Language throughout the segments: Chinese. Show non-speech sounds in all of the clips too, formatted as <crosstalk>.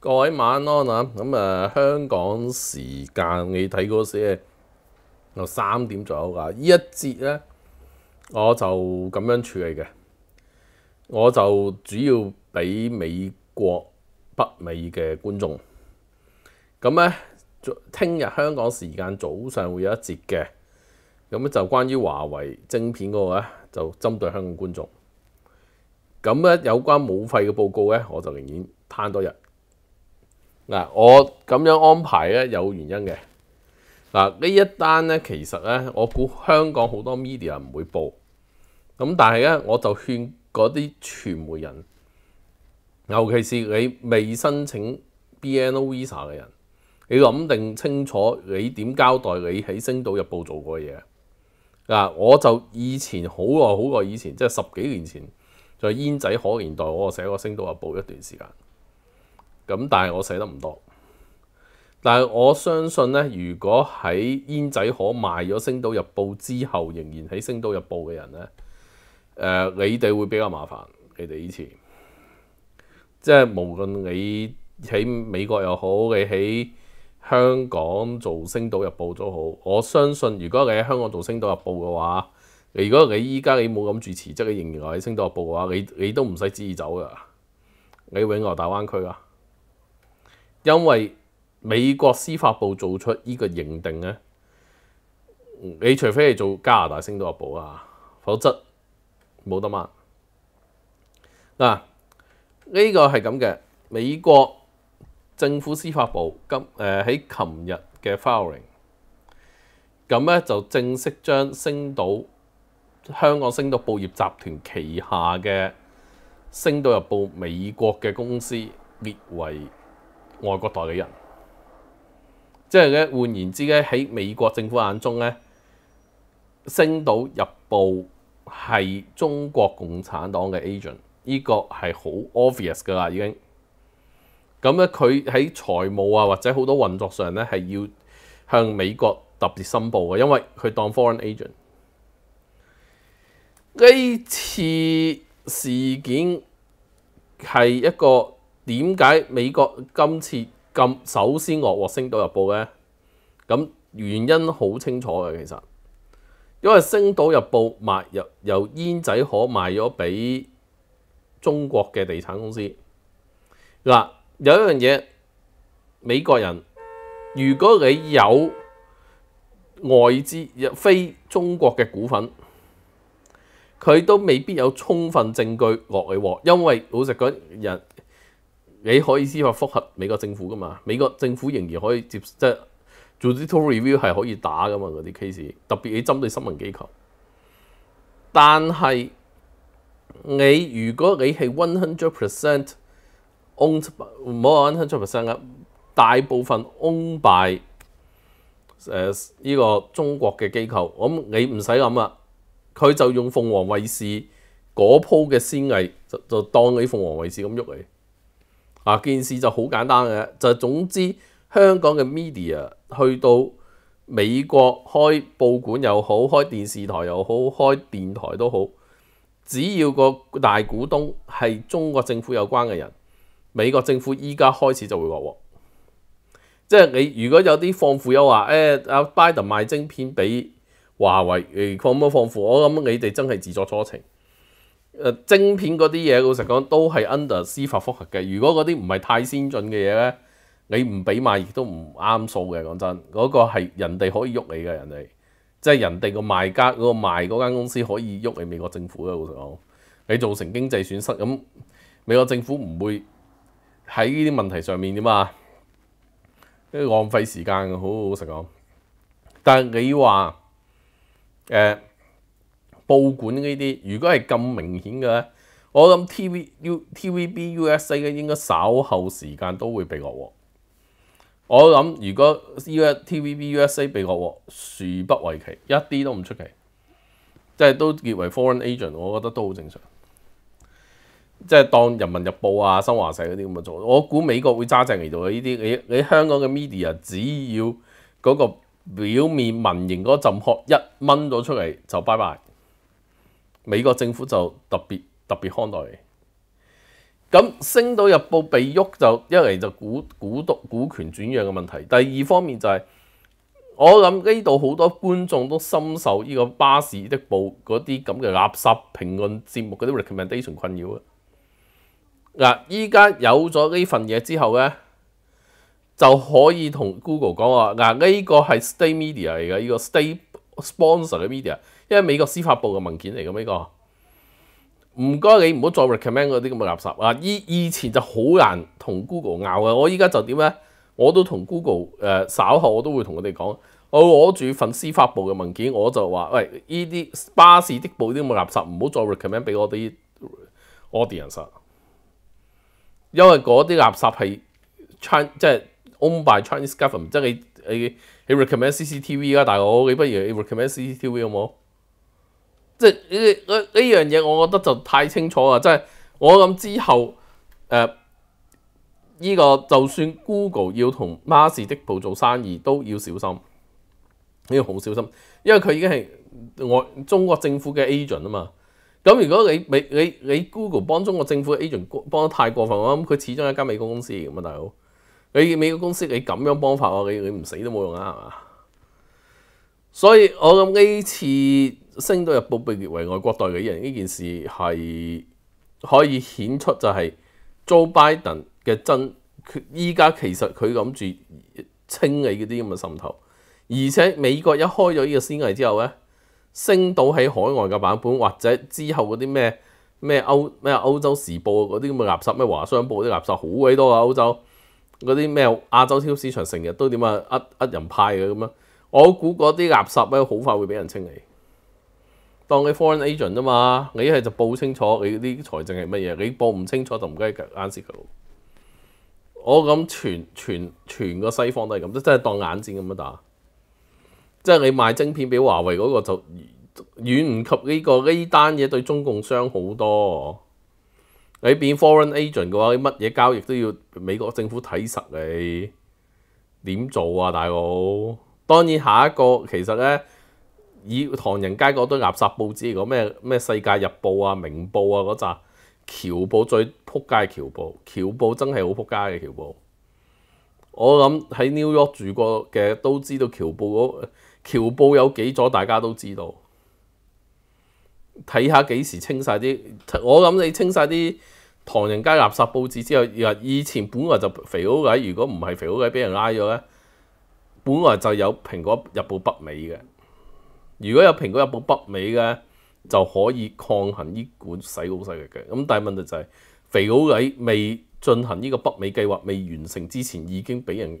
各位晚安啊！咁啊，香港时间你睇嗰些，我三点左右啊。呢一节咧，我就咁样处理嘅，我就主要俾美国北美嘅观众，咁咧。听日香港時間早上會有一節嘅，咁就關於華為晶片嗰個咧，就針對香港觀眾。咁咧有關武費嘅報告咧，我就寧願攤多日。嗱，我咁樣安排咧有原因嘅。嗱，呢一單咧其實咧，我估香港好多 media 唔會報。咁但系咧，我就勸嗰啲傳媒人，尤其是你未申請 BNO Visa 嘅人。你諗定清楚，你點交代你喺星島日報做過嘢嗱？我就以前好耐好耐以前，即係十幾年前，在煙仔可年代，我寫過星島日報一段時間。咁但係我寫得唔多，但係我相信咧，如果喺煙仔可賣咗星島日報之後，仍然喺星島日報嘅人咧，誒，你哋會比較麻煩。你哋以前即係無論你喺美國又好，你喺香港做星島日報都好，我相信如果你喺香港做星島日報嘅話，如果你依家你冇咁住辭職，你仍然喺星島日報嘅話，你你都唔使旨意走噶，你永留大灣區啊。因為美國司法部做出依個認定咧，你除非係做加拿大星島日報啊，否則冇得掹。嗱，呢個係咁嘅，美國。政府司法部今誒喺琴日嘅 f i l i n g 咁咧就正式將星島香港星島報業集團旗下嘅星島日報美國嘅公司列為外國代理人，即係咧換言之咧喺美國政府眼中咧，星島日報係中國共產黨嘅 agent，依個係好 obvious 噶啦已經。咁咧，佢喺財務啊，或者好多運作上咧，係要向美國特別申報嘅，因為佢當 foreign agent。呢次事件係一個點解美國今次咁首先落《獲星島日報》呢？咁原因好清楚嘅，其實因為《星島日報》賣由由煙仔可賣咗俾中國嘅地產公司嗱。有一樣嘢，美國人，如果你有外資非中國嘅股份，佢都未必有充分證據落你。因為老實講，人你可以司法複核美國政府噶嘛，美國政府仍然可以接即係做 d i i a l review 係可以打噶嘛嗰啲 case，特別你針對新聞機構。但係你如果你係 one hundred percent。on 唔好話 on c o e m p e r c e n 啊！大部分 on 拜誒呢個中國嘅機構，咁你唔使諗啦。佢就用鳳凰衛視嗰鋪嘅先例，就就當你鳳凰衛視咁喐嚟啊！件事就好簡單嘅，就總之香港嘅 media 去到美國開報館又好，開電視台又好，開電台都好，只要個大股東係中國政府有關嘅人。美國政府依家開始就會話喎，即係你如果有啲放庫又話，誒阿拜登賣晶片俾華為，誒可唔放庫？我諗你哋真係自作多情。誒晶片嗰啲嘢，老實講都係 under 司法複核嘅。如果嗰啲唔係太先進嘅嘢咧，你唔俾賣都唔啱數嘅。講真，嗰個係人哋可以喐你嘅人哋，即係人哋個賣家嗰個賣嗰間公司可以喐你美國政府嘅。老實講，你造成經濟損失，咁美國政府唔會。喺呢啲問題上面點啊？浪費時間嘅，好好食講。但係你話誒報館呢啲，如果係咁明顯嘅，我諗 TVU、TVB、USA 應該稍後時間都會被落鍋。我諗如果 u s TVB、USA 被落鍋，殊不為奇，一啲都唔出奇，即係都結為 foreign agent，我覺得都好正常。即係當《人民日報》啊，《新華社》嗰啲咁嘅做，我估美國會揸正嚟做嘅呢啲。你你香港嘅 media 只要嗰個表面民營嗰陣殼一掹咗出嚟，就拜拜。美國政府就特別特別看待你。咁《星島日報》被喐就一嚟就股股督股權轉讓嘅問題，第二方面就係我諗呢度好多觀眾都深受呢個巴士的報嗰啲咁嘅垃圾評論節目嗰啲 recommendation 困擾啊。嗱，依家有咗呢份嘢之後咧，就可以同 Google 講話。嗱，呢個係 Stay Media 嚟嘅，呢個 Stay Sponsor 嘅 Media，因為美國司法部嘅文件嚟嘅呢個。唔該，你唔好再 recommend 嗰啲咁嘅垃圾啊！以以前就好難同 Google 拗嘅，我依家就點咧？我都同 Google 誒稍後我都會同佢哋講，我攞住份司法部嘅文件，我就話：喂，依啲巴士的報啲咁嘅垃圾唔好再 recommend 俾我啲 Audience。因為嗰啲垃圾係 China，即係 o w n by Chinese Government，即係你你你 recommend CCTV 啦，大佬，你不如你 recommend CCTV 好冇？即係呢呢呢樣嘢，我覺得就太清楚啦，即係我諗之後，誒呢個就算 Google 要同 Mars 的步做生意，都要小心，都要好小心，因為佢已經係我中國政府嘅 agent 啊嘛。咁如果你美你你 Google 幫中國政府嘅 agent 幫得太過分，我諗佢始終係間美國公司咁啊，大佬，你美國公司你咁樣幫法，我你你唔死都冇用啊，係嘛？所以我諗呢次升到入報被列為外國代理人呢件事係可以顯出就係 Joe Biden 嘅真佢依家其實佢諗住清理嗰啲咁嘅滲頭，而且美國一開咗呢個先例之後咧。升到喺海外嘅版本，或者之後嗰啲咩咩歐咩歐洲時報嗰啲咁嘅垃圾，咩華商報啲垃圾好鬼多啊！歐洲嗰啲咩亞洲超市場成日都點啊一呃人派嘅咁啊！我估嗰啲垃圾咧好快會俾人清理。當你 foreign agent 啫嘛，你一係就報清楚你啲財政係乜嘢，你報唔清楚就唔該眼線佢。我咁全全全個西方都係咁，即係當眼線咁樣打。即係你賣晶片俾華為嗰個就遠唔及呢個呢單嘢對中共傷好多。你變 foreign agent 嘅話，你乜嘢交易都要美國政府睇實你點做啊，大佬。當然下一個其實呢。以唐人街嗰堆垃圾報紙嚟講，咩咩世界日報啊、明報啊嗰扎，《喬報》最撲街，《喬報》喬報真係好撲街嘅，《喬報》我諗喺 New York 住過嘅都知道，《喬報》嗰。《喬布有幾咗，大家都知道。睇下幾時清晒啲？我諗你清晒啲《唐人街垃圾報紙》之後，以前本來就肥佬仔，如果唔係肥佬仔俾人拉咗咧，本來就有《蘋果日報》北美嘅。如果有《蘋果日報》北美嘅，就可以抗衡呢管洗腦勢力嘅。咁但係問題就係，肥佬仔未進行呢個北美計劃未完成之前，已經俾人。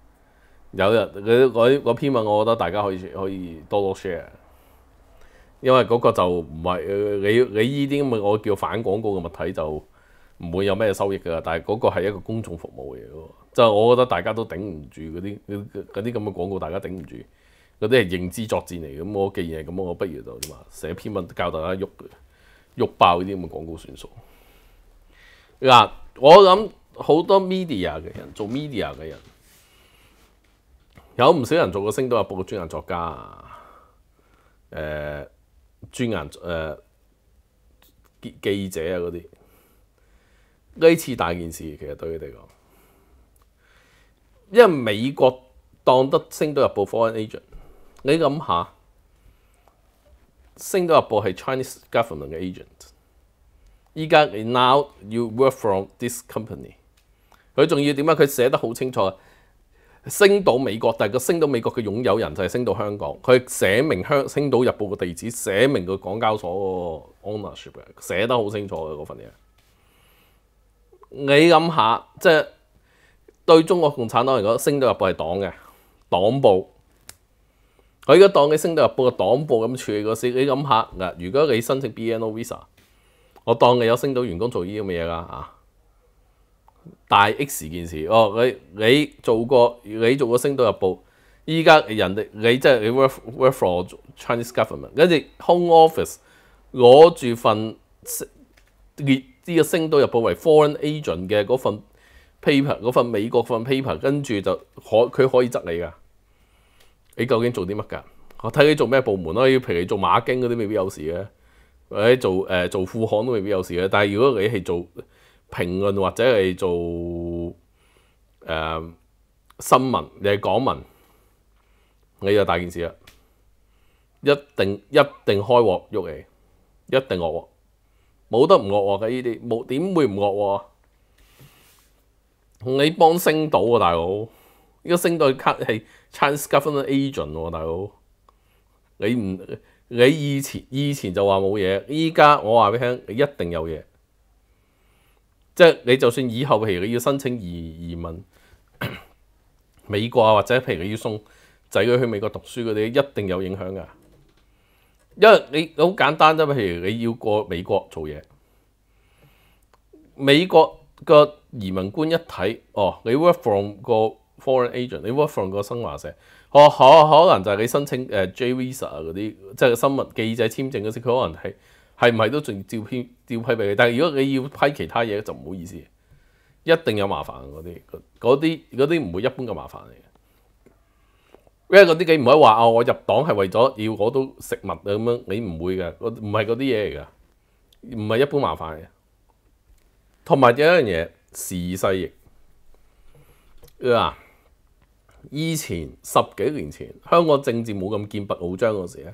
有日嗰嗰嗰篇文，我覺得大家可以可以多多 share，因為嗰個就唔係你你依啲嘅我叫反廣告嘅物體就唔會有咩收益嘅，但係嗰個係一個公眾服務嘅，就我覺得大家都頂唔住嗰啲嗰啲咁嘅廣告，大家頂唔住嗰啲係認知作戰嚟，咁我既然係咁，我不如就話寫篇文教大家喐喐爆呢啲咁嘅廣告算數。嗱，我諗好多 media 嘅人做 media 嘅人。有唔少人做过《星岛日报》嘅专栏作家啊，诶，专栏诶记者啊嗰啲，呢次大件事其实对佢哋讲，因为美国当得《星岛日报》foreign agent，你谂下，《星岛日报》系 Chinese government 嘅 agent，依家 now you work from this company，佢仲要点啊？佢写得好清楚。升到美國，但係個升到美國嘅擁有人就係升到香港，佢寫明香《星島日報》嘅地址，寫明個港交所嗰個 ownership 嘅，寫得好清楚嘅嗰份嘢。你諗下，即係對中國共產黨嚟講，《星島日報》係黨嘅黨報。佢而家當你《星島日報》嘅黨報咁處理個事，你諗下，嗱，如果你申請 BNO Visa，我當你有星島員工做呢啲咁嘅嘢啦大 X 件事哦，你你做过你做过《星岛日报》，依家人哋你即系你 work work for Chinese government，跟住 Home Office 攞住份列呢个《星岛日报》为 foreign agent 嘅嗰份 paper，嗰份美国份 paper，跟住就可佢可以执你噶。你究竟做啲乜噶？我睇你做咩部门咯。要譬如你做马经嗰啲未必有事嘅，或者做诶做副刊都未必有事嘅。但系如果你系做，評論或者係做誒新聞，你係港文，你就大件事啦！一定一定開鑊喐你，一定惡鍋，冇得唔惡鍋嘅呢啲冇點會唔惡喎？你幫升到啊，大佬！依家升到係 cut 係 chance government agent 喎，大佬！你唔你以前以前就話冇嘢，依家我話俾你聽，你一定有嘢。即係你就算以後，譬如你要申請移移民 <coughs> 美國啊，或者譬如你要送仔女去美國讀書嗰啲，一定有影響噶。因為你好簡單啫嘛，譬如你要過美國做嘢，美國個移民官一睇，哦，你 work from 個 foreign agent，你 work from 個新華社，哦，可可能就係你申請誒 J visa 嗰啲，即係新聞記者簽證嗰啲，佢可能係。系唔系都仲照批照批俾你？但係如果你要批其他嘢，就唔好意思，一定有麻煩嗰啲嗰啲嗰啲唔會一般嘅麻煩嚟嘅，因為嗰啲你唔可以話哦，我入黨係為咗要攞到食物啊咁樣，你唔會嘅，唔係嗰啲嘢嚟嘅，唔係一般麻煩嘅。同埋有一樣嘢時勢逆啊！以前十幾年前香港政治冇咁劍拔弩張嗰時咧。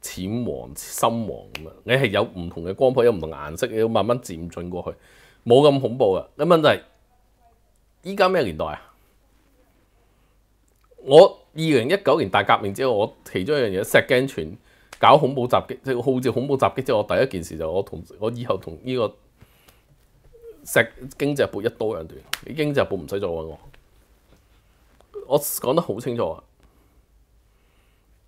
浅黄、深黄咁啊！你係有唔同嘅光譜，有唔同顏色，你要慢慢漸進過去，冇咁恐怖嘅。咁問題，係，依家咩年代啊？我二零一九年大革命之後，我其中一樣嘢，石鏡全搞恐怖襲擊，即係号召恐怖襲擊之後，第一件事就我同我以後同呢個石經濟部一刀兩斷，經濟部唔使再揾我，我講得好清楚。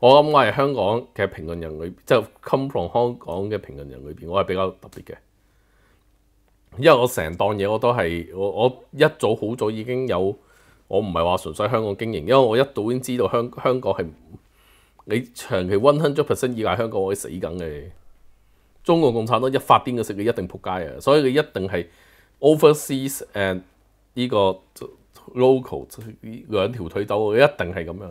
我諗我係香港嘅評論人裏，係 come from 香港嘅評論人裏邊，我係比較特別嘅，因為我成檔嘢我都係我我一早好早已經有，我唔係話純粹香港經營，因為我一早已經知道香香港係你長期 one hundred percent 以外，香港我死梗嘅，中國共產黨一發癲嘅食，你一定撲街啊，所以你一定係 overseas and 呢個 local 兩條腿走，一定係咁樣。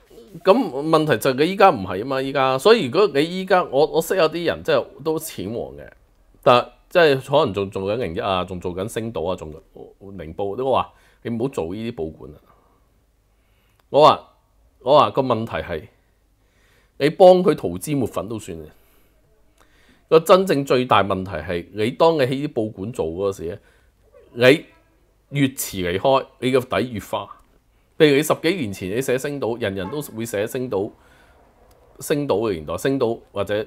咁問題就你依家唔係啊嘛，依家，所以如果你依家，我我識有啲人真係都淺黃嘅，但係即係可能仲做緊零一啊，仲做緊升島啊，仲零報都話你唔好做呢啲報館啊。我話我話個問題係你幫佢淘資抹粉都算嘅，個真正最大問題係你當你喺啲報館做嗰時咧，你越遲離開，你個底越花。譬如你十幾年前你寫星島，人人都會寫星島、升島嘅年代，升島或者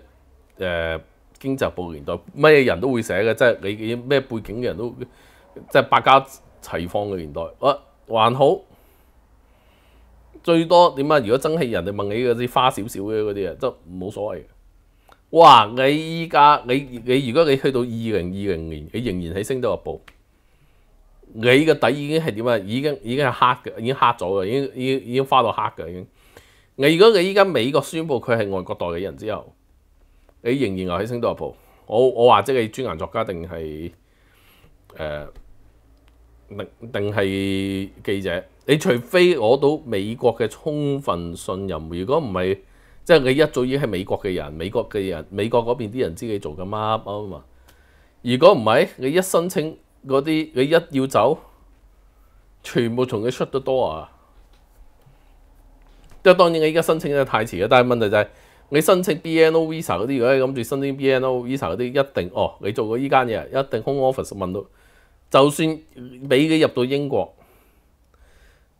誒經濟部嘅年代，咩人都會寫嘅，即係你咩背景嘅人都，即係百家齊放嘅年代，我還好。最多點啊？如果真係人哋問你嗰啲花少少嘅嗰啲啊，都冇所謂哇！你依家你你如果你去到二零二零年，你仍然喺升島入報。你個底已經係點啊？已經已經係黑嘅，已經黑咗嘅，已經已經已經花到黑嘅。已經，你如果你依家美國宣布佢係外國代理人之後，你仍然留喺新日坡，我我話即係專研作家定係誒定定係記者？你除非攞到美國嘅充分信任，如果唔係，即係你一早已係美國嘅人，美國嘅人美國嗰邊啲人知你做緊乜啊嘛？如果唔係，你一申請嗰啲你一要走，全部同佢出得多啊！即係當然你而家申請咧太遲啦，但係問題就係你申請 BNO visa 嗰啲，如果諗住申請 BNO visa 嗰啲，一定哦，你做過依間嘢，一定空 office 問到，就算俾你入到英國，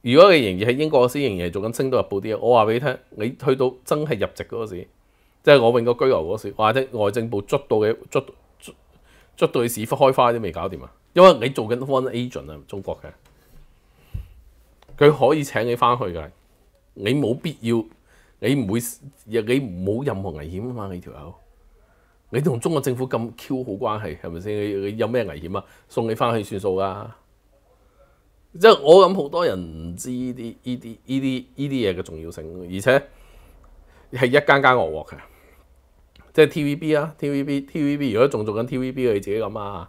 如果你仍然喺英國先營業做緊升到入報啲嘢，我話俾你聽，你去到真係入籍嗰時，即係我永個居留嗰時，或者外政部捉到嘅捉捉捉到你屎忽開花都未搞掂啊！因为你做紧 one agent 啊，中国嘅，佢可以请你翻去嘅，你冇必要，你唔會，你冇任何危险啊嘛，你条友，你同中国政府咁 Q 好关系，系咪先？你有咩危险啊？送你翻去算数噶，即系我谂好多人唔知呢啲呢啲呢啲呢啲嘢嘅重要性，而且系一间间恶镬嘅，即系 TVB 啊，TVB TVB 如果仲做紧 TVB 你自己咁啊。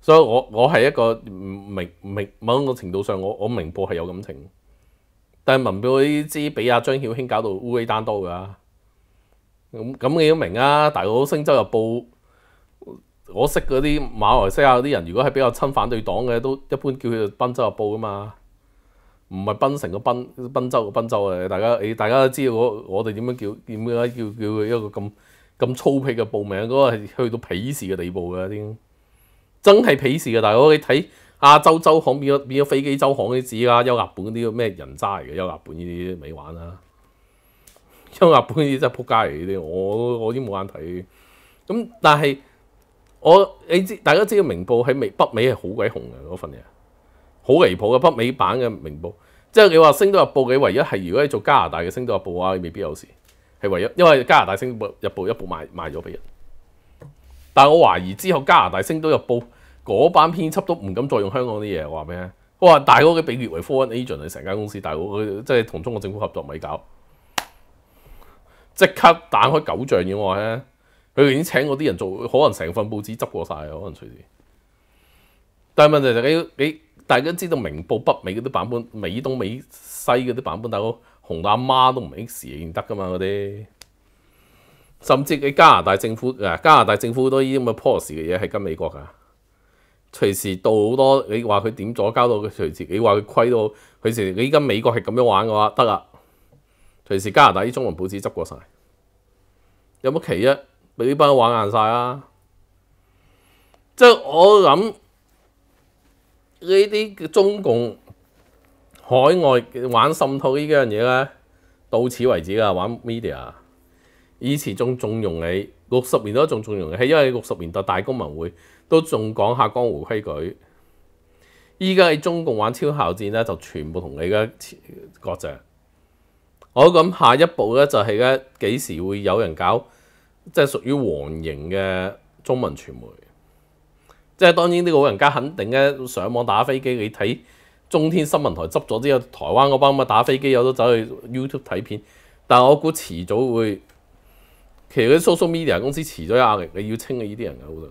所以我我係一個明明某個程度上，我我明報係有感情，但系文報啲知俾阿張曉興搞到烏黑單刀噶，咁咁你都明啊！大佬星洲日報，我識嗰啲馬來西亞嗰啲人，如果係比較親反對黨嘅，都一般叫佢賓州日報噶嘛，唔係賓城個賓賓州個賓州啊！大家你大家都知道我我哋點樣叫點解叫叫佢一個咁咁粗鄙嘅報名，嗰個係去到鄙視嘅地步嘅啲。真係鄙視嘅大佬你睇亞洲周刊變咗變咗飛機周刊啲字啦，優日本嗰啲咩人渣嚟嘅，優日本呢啲未玩啦，<laughs> 優日本呢啲真係撲街嚟啲，我我啲冇眼睇。咁但係我你知大家知道明報喺美北美係好鬼紅嘅嗰份嘢，好離譜嘅北美版嘅明報，即係你話星島日報，你唯一係如果你做加拿大嘅星島日報啊，未必有事，係唯一，因為加拿大星島日報一部賣賣咗俾人。但係我懷疑之後加拿大星島日報。嗰班編輯都唔敢再用香港啲嘢，話咩？我話大佬佢被列為 foreign agent，成間公司大佬佢即係同中國政府合作咪搞？即刻彈開九仗嘅我話咧，佢已經請嗰啲人做，可能成份報紙執過晒，可能隨時。但係問題就係你大家知道明報北美嗰啲版本，美東美西嗰啲版本，大佬紅阿媽都唔 X 認得噶嘛嗰啲，甚至你加拿大政府加拿大政府都依啲咁嘅 p o s e 嘅嘢係跟美國噶。隨時到好多，你話佢點阻交到佢隨時？你話佢虧到佢時？你依家美國係咁樣玩嘅話，得啦！隨時加拿大啲中文報紙執過曬，有冇奇啫？俾呢班玩硬曬啊！即係我諗呢啲中共海外玩滲透呢樣嘢咧，到此為止噶玩 media。以前仲縱容你六十年代仲縱容你，係因為六十年代大公民會。都仲講下江湖規矩。依家喺中共玩超效戰咧，就全部同你嘅國籍。我咁下一步咧就係咧幾時會有人搞即係屬於黃型嘅中文傳媒。即係當然啲老人家肯定咧上網打飛機，你睇中天新聞台執咗之後，台灣嗰班咁打飛機，有都走去 YouTube 睇片。但我估遲早會其實啲 social media 公司遲早壓力，你要清嘅依啲人啊，我講。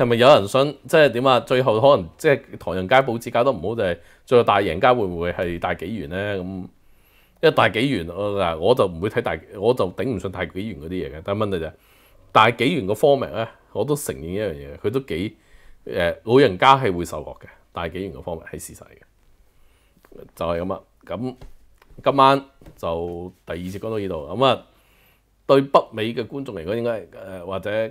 係咪有人想即係點啊？最後可能即係唐人街報紙搞得唔好，就係最後大贏家會唔會係大紀元咧？咁因為大紀元，我我就唔會睇大，我就頂唔順大紀元嗰啲嘢嘅。但係問題就係大紀元個 format 咧，我都承認一樣嘢，佢都幾誒老人家係會受落嘅。大紀元個 format 係事實嘅，就係咁啊。咁今晚就第二節講到呢度。咁啊，對北美嘅觀眾嚟講，應該誒或者。